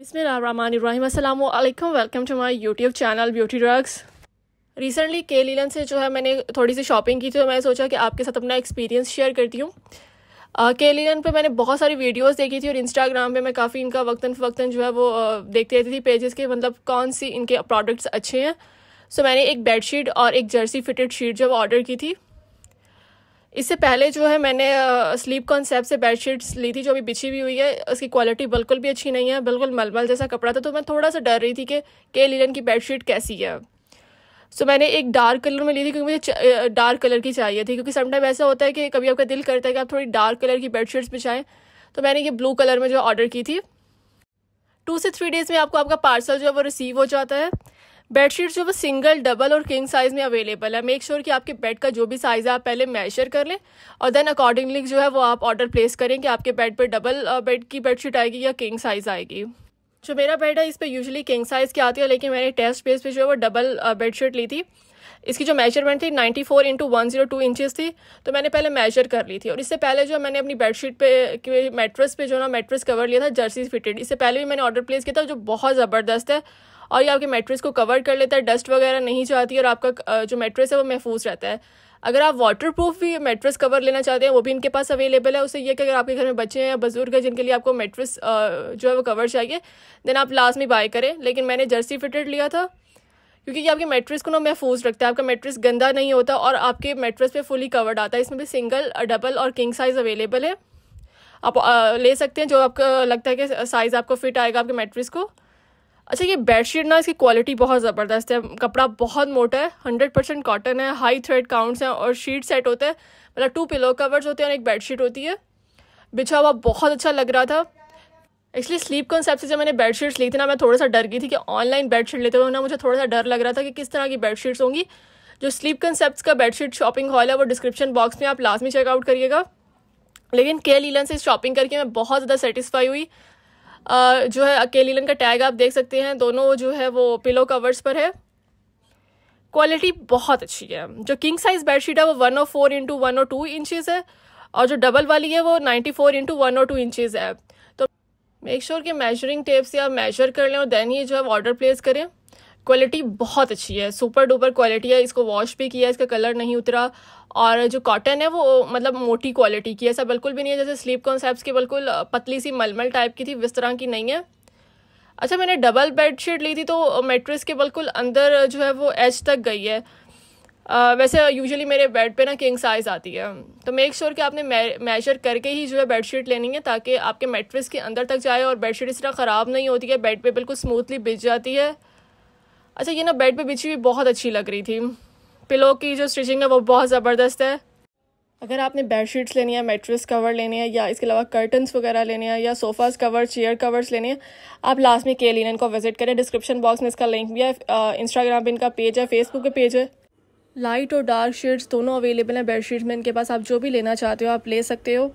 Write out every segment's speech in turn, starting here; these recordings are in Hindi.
बिसमीम welcome to my YouTube channel beauty drugs recently के लीलन से जो है मैंने थोड़ी सी शॉपिंग की थी तो मैंने सोचा कि आपके साथ अपना एक्सपीरियंस शेयर करती हूँ के लीलन पर मैंने बहुत सारी वीडियोस देखी थी और इंस्टाग्राम पे मैं काफ़ी इनका वक्ता फ़वक्ता जो है वो देखती रहती थी पेजेस के मतलब कौन सी इनके प्रोडक्ट्स अच्छे हैं सो so, मैंने एक शीट और एक जर्सी फिटेड शीट जो ऑर्डर की थी इससे पहले जो है मैंने स्लीप कॉन्सेप्ट से बेडशीट्स ली थी जो अभी बिछी भी हुई है उसकी क्वालिटी बिल्कुल भी अच्छी नहीं है बिल्कुल मलमल जैसा कपड़ा था तो मैं थोड़ा सा डर रही थी कि के लिलन की बेडशीट कैसी है सो so, मैंने एक डार्क कलर में ली थी क्योंकि मुझे डार्क कलर की चाहिए थी क्योंकि समटाइम ऐसा होता है कि कभी आपका दिल करता है कि आप थोड़ी डार्क कलर की बेडशीट्स बिछाएं तो मैंने ये ब्लू कलर में जो ऑर्डर की थी टू से थ्री डेज़ में आपको आपका पार्सल जो है वो रिसीव हो जाता है बेडशीट जो वो सिंगल डबल और किंग साइज में अवेलेबल है मेक श्योर sure कि आपके बेड का जो भी साइज है आप पहले मेजर कर लें और देन अकॉर्डिंगली जो है वो आप ऑर्डर प्लेस करें कि आपके बेड पर डबल बेड की बेडशीट आएगी या किंग साइज आएगी जो मेरा बेड है इस पर यूजली किंग साइज़ की आती है लेकिन मैंने टेस्ट बेस पे जो है वो डबल बेडशीट ली थी इसकी जो मेजरमेंट थी 94 four into one zero two inches थी तो मैंने पहले मेजर कर ली थी और इससे पहले जो मैंने अपनी बेडशीट पे मेट्रेस पे जो ना मेट्रेस कवर लिया था जर्सी फिटेड इससे पहले भी मैंने ऑर्डर प्लेस किया था जो बहुत ज़बरदस्त है और ये आपके मेट्रेस को कवर कर लेता है डस्ट वगैरह नहीं जाती और आपका जो मेट्रेस है वो महफूज रहता है अगर आप वाटर प्रूफ भी मेट्रेस कवर लेना चाहते हैं वो भी इनके पास अवेलेबल है उससे ये कि अगर आपके घर में बच्चे हैं या बुजुर्ग हैं जिनके लिए आपको मेट्रेस जो है वो कवर चाहिए देन आप लास्ट में बाय करें लेकिन मैंने जर्सी फिटेड लिया था क्योंकि ये आपके मेट्रेस को ना महफूज रखता है आपका मेट्रेस गंदा नहीं होता और आपके मेट्रेस पे फुली कवर्ड आता है इसमें भी सिंगल डबल और किंग साइज़ अवेलेबल है आप आ, ले सकते हैं जो आपको लगता है कि साइज़ आपको फिट आएगा आपके मेट्रेस को अच्छा ये बेडशीट ना इसकी क्वालिटी बहुत ज़बरदस्त है कपड़ा बहुत मोटा है हंड्रेड परसेंट कॉटन है हाई थ्रेड काउंट्स हैं और शीट सेट होते हैं मतलब टू पिलो कवर्स होते हैं और एक बेडशीट होती है बिछा हुआ बहुत अच्छा लग रहा था एक्चुअली स्लीप कॉन्सेप्ट से जब मैंने बेडशीट्स ली थी ना मैं थोड़ा सा डर गई थी कि ऑनलाइन बेडशीट लेते हुए ना मुझे थोड़ा सा डर लग रहा था कि किस तरह की बेडशीट्स होंगी जो स्लीप कॉन्सेप्ट का बेडशीट शॉपिंग हॉल है वो डिस्क्रिप्शन बॉक्स में आप लाजमी चेकआउट करिएगा लेकिन के लीलन से शॉपिंग करके मैं बहुत ज़्यादा सेटिस्फाई हुई जो है अकेलीलन का टैग आप देख सकते हैं दोनों जो है वो पिलो कवर्स पर है क्वालिटी बहुत अच्छी है जो किंग साइज़ बेडशीट है वो one O four into one O two inches है और जो डबल वाली है वो ninety four into one O two inches है तो मेक श्योर sure कि मेजरिंग टेप से आप मेजर कर लें और देन ही जो है ऑर्डर प्लेस करें क्वालिटी बहुत अच्छी है सुपर डुपर क्वालिटी है इसको वॉश भी किया इसका कलर नहीं उतरा और जो कॉटन है वो मतलब मोटी क्वालिटी की ऐसा बिल्कुल भी नहीं है जैसे स्लीप कॉन्सेप्ट की बिल्कुल पतली सी मलमल टाइप की थी इस तरह की नहीं है अच्छा मैंने डबल बेडशीट ली थी तो मेट्रेस के बिल्कुल अंदर जो है वो एज तक गई है आ, वैसे यूजुअली मेरे बेड पे ना किंग साइज़ आती है तो मेक श्योर sure कि आपने मेजर करके ही जो है बेडशीट लेनी है ताकि आपके मेट्रेस के अंदर तक जाए और बेडशीट इस तरह ख़राब नहीं होती है बेड पे बिल्कुल स्मूथली बिछ जाती है अच्छा ये ना बेड पे बिछी हुई बहुत अच्छी लग रही थी पिलो की जो स्टिचिंग है वो बहुत ज़बरदस्त है अगर आपने बेडशीट्स लेनी है मेट्रेस कवर लेने हैं या इसके अलावा कर्टन्स वगैरह लेने हैं या सोफ़ाज़ कवर चेयर कवर्स लेने हैं आप लास्ट में के लिनन को विज़िट करें डिस्क्रिप्शन बॉक्स में इसका लिंक भी है इंस्टाग्राम uh, पर इनका पेज है फेसबुक का पेज है लाइट और डार्क शेड्स दोनों अवेलेबल हैं बेडशीट्स में इनके पास आप जो भी लेना चाहते हो आप ले सकते हो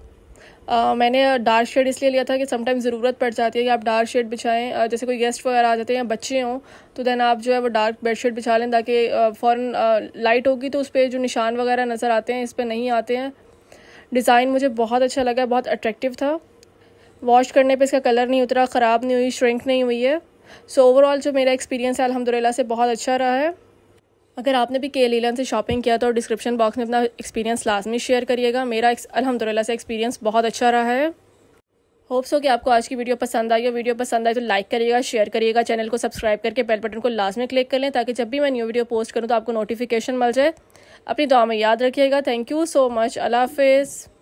मैंने डार्क शेड इसलिए लिया था कि समटाइम ज़रूरत पड़ जाती है कि आप डार्क शेड बिछाएं जैसे कोई गेस्ट वगैरह आ जाते हैं या बच्चे हों तो देन आप जो है वो डार्क बेड शेड बिछा लें ताकि फ़ौरन लाइट होगी तो उस पर जो निशान वगैरह नज़र आते हैं इस पर नहीं आते हैं डिज़ाइन मुझे बहुत अच्छा लगा बहुत अट्रैक्टिव था वॉश करने पर इसका कलर नहीं उतरा ख़राब नहीं हुई श्रिंक नहीं हुई है सो so, ओवरऑल जो मेरा एक्सपीरियंस है अलहमदिल्ला से बहुत अच्छा रहा है अगर आपने भी के लीलन से शॉपिंग किया तो डिस्क्रिप्शन बॉक्स में अपना एक्सपीरियंस लाजमी शेयर करिएगा मेरा अलहमदिल्ला से एक्सपीरियंस बहुत अच्छा रहा है होप्स हो कि आपको आज की वीडियो पसंद आई और वीडियो पसंद आए तो लाइक करिएगा शेयर करिएगा चैनल को सब्सक्राइब करके बेल बटन को लास्ट में क्लिक कर लें ताकि जब भी मैं न्यू वीडियो पोस्ट करूँ तो आपको नोटिफिकेशन मिल जाए अपनी दुआ में याद रखिएगा थैंक यू सो मच अल्लाह हाफिज़